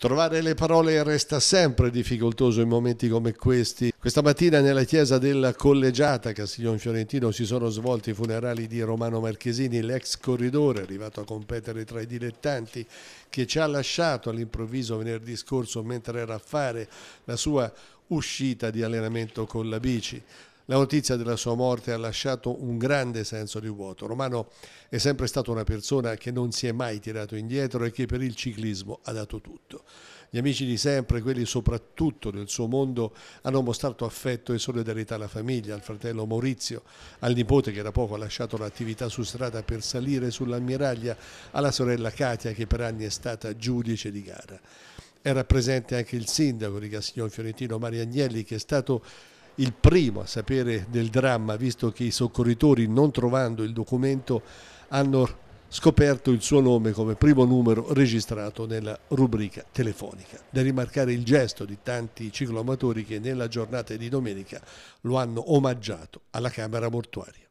Trovare le parole resta sempre difficoltoso in momenti come questi. Questa mattina nella chiesa della Collegiata Castiglione Fiorentino si sono svolti i funerali di Romano Marchesini, l'ex corridore arrivato a competere tra i dilettanti che ci ha lasciato all'improvviso venerdì scorso mentre era a fare la sua uscita di allenamento con la bici. La notizia della sua morte ha lasciato un grande senso di vuoto. Romano è sempre stata una persona che non si è mai tirato indietro e che per il ciclismo ha dato tutto. Gli amici di sempre, quelli soprattutto del suo mondo, hanno mostrato affetto e solidarietà alla famiglia, al fratello Maurizio, al nipote che da poco ha lasciato l'attività su strada per salire sull'ammiraglia, alla sorella Katia che per anni è stata giudice di gara. Era presente anche il sindaco di Castiglione Fiorentino Mario Agnelli che è stato il primo a sapere del dramma, visto che i soccorritori, non trovando il documento, hanno scoperto il suo nome come primo numero registrato nella rubrica telefonica. Da rimarcare il gesto di tanti cicloamatori che nella giornata di domenica lo hanno omaggiato alla Camera mortuaria.